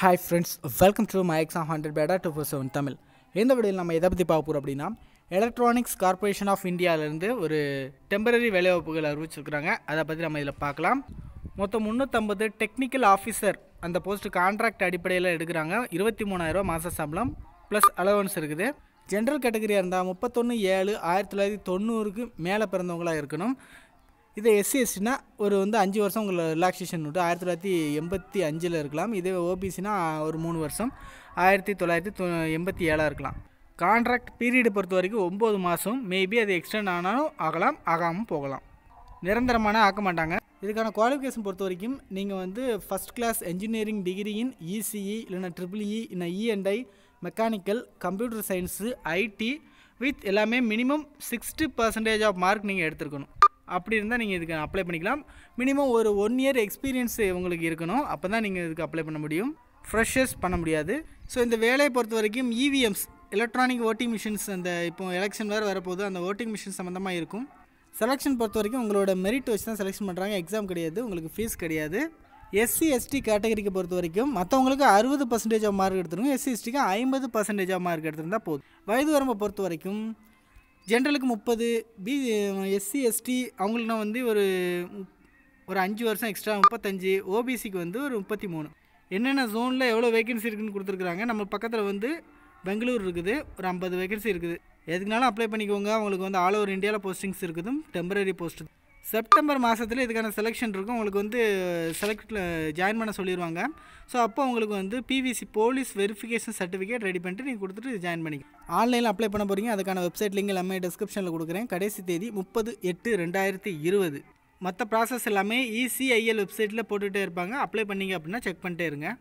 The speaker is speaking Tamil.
hi friends welcome to my exam hundred பேடா டூ ஃபோர் செவன் தமிழ் எந்த விடையில் நம்ம எதை பற்றி பார்க்க போகிறோம் அப்படின்னா எலக்ட்ரானிக்ஸ் கார்பரேஷன் ஆஃப் இந்தியாவிலேருந்து ஒரு டெம்பரரி வேலைவாய்ப்புகள் அறிவிச்சிருக்கிறாங்க அதை பற்றி நம்ம இதில் பார்க்கலாம் மொத்தம் முந்நூற்றம்பது டெக்னிக்கல் ஆஃபீஸர் அந்த போஸ்ட்டு கான்ட்ராக்ட் அடிப்படையில் எடுக்கிறாங்க இருபத்தி மூணாயிரரூவா மாத சம்பளம் ப்ளஸ் அலவன்ஸ் இருக்குது ஜென்ரல் கேட்டகரியாக இருந்தால் முப்பத்தொன்று ஏழு ஆயிரத்தி தொள்ளாயிரத்தி தொண்ணூறுக்கு மேலே பிறந்தவங்களாக இருக்கணும் இதே எஸ்சிஎஸ்டினா ஒரு வந்து அஞ்சு வருஷம் உங்களை ரிலாக்ஸேஷன் விட்டு ஆயிரத்தி தொள்ளாயிரத்தி எண்பத்தி அஞ்சில் இருக்கலாம் இதே ஓபிசினா ஒரு மூணு வருஷம் ஆயிரத்தி தொள்ளாயிரத்தி தொ எண்பத்தி ஏழாக இருக்கலாம் கான்ட்ராக்ட் பீரியடு பொறுத்த வரைக்கும் ஒம்பது மாதம் மேபி அது எக்ஸ்டெண்ட் ஆனாலும் ஆகலாம் ஆகாமல் போகலாம் நிரந்தரமான ஆக்க மாட்டாங்க இதுக்கான குவாலிஃபிகேஷன் பொறுத்த வரைக்கும் நீங்கள் வந்து ஃபஸ்ட் கிளாஸ் என்ஜினியரிங் டிகிரியின் இசிஇ இல்லைன்னா ட்ரிபிள் இ இல்லை E and I mechanical computer science IT with எல்லாமே minimum sixty percentage of mark நீங்கள் எடுத்துருக்கணும் அப்படி இருந்தால் நீங்கள் இதுக்கு அப்ளை பண்ணிக்கலாம் மினிமம் ஒரு ஒன் இயர் எக்ஸ்பீரியன்ஸ் உங்களுக்கு இருக்கணும் அப்போ தான் நீங்கள் இதுக்கு அப்ளை பண்ண முடியும் ஃப்ரெஷர்ஸ் பண்ண முடியாது ஸோ இந்த வேலையை பொறுத்த வரைக்கும் இவிஎம்ஸ் எலக்ட்ரானிக் ஓட்டிங் மிஷின்ஸ் அந்த இப்போ எலெக்ஷன் வேறு வரப்போது அந்த ஓட்டிங் மிஷின் சம்மந்தமாக இருக்கும் செலெக்ஷன் பொறுத்த வரைக்கும் உங்களோட மெரிட் வச்சு தான் செலெக்ஷன் பண்ணுறாங்க எக்ஸாம் கிடையாது உங்களுக்கு ஃபீஸ் கிடையாது எஸ்சி எஸ்டி கேட்டகரிக்கு பொறுத்த வரைக்கும் மற்றவங்களுக்கு அறுபது பர்சன்டேஜ் ஆஃப் மார்க் எடுத்துருங்க எஸ்சி எஸ்டிக்கு ஐம்பது பர்சன்டேஜ் ஆஃப் மார்க் எடுத்திருந்தால் போதும் வயது வரம்பை பொறுத்த வரைக்கும் ஜென்ரலுக்கு முப்பது பி எஸ்சி எஸ்டி அவங்களுக்குனா வந்து ஒரு ஒரு அஞ்சு வருஷம் எக்ஸ்ட்ரா முப்பத்தஞ்சு ஓபிசிக்கு வந்து ஒரு முப்பத்தி மூணு என்னென்ன ஜோனில் எவ்வளோ வேகன்சி இருக்குதுன்னு கொடுத்துருக்குறாங்க நம்ம பக்கத்தில் வந்து பெங்களூர் இருக்குது ஒரு ஐம்பது வேகன்சி இருக்குது எதுக்குனாலும் அப்ளை பண்ணிக்கோங்க அவங்களுக்கு வந்து ஆல் ஓவர் இந்தியாவில் போஸ்டிங்ஸ் இருக்குதும் டெம்பரரி போஸ்ட்டு செப்டம்பர் மாதத்தில் இதுக்கான செலெக்ஷன் இருக்கும் உங்களுக்கு வந்து செலக்டில் ஜாயின் பண்ண சொல்லிடுவாங்க ஸோ அப்போ உங்களுக்கு வந்து PVC police verification certificate ready பண்ணிட்டு நீங்கள் கொடுத்துட்டு ஜாயின் பண்ணிக்கலாம் ஆன்லைனில் அப்ளை பண்ண போகிறீங்க அதுக்கான வெப்சைட் லிங்க் எல்லாமே டிஸ்கிரிப்ஷனில் கொடுக்குறேன் கடைசி தேதி முப்பது எட்டு ரெண்டாயிரத்தி இருபது மற்ற ப்ராசஸ் எல்லாமே இசிஐஎல் e வெப்சைட்டில் போட்டுகிட்டே இருப்பாங்க அப்ளை பண்ணிங்க அப்படின்னா செக் பண்ணிட்டே இருங்க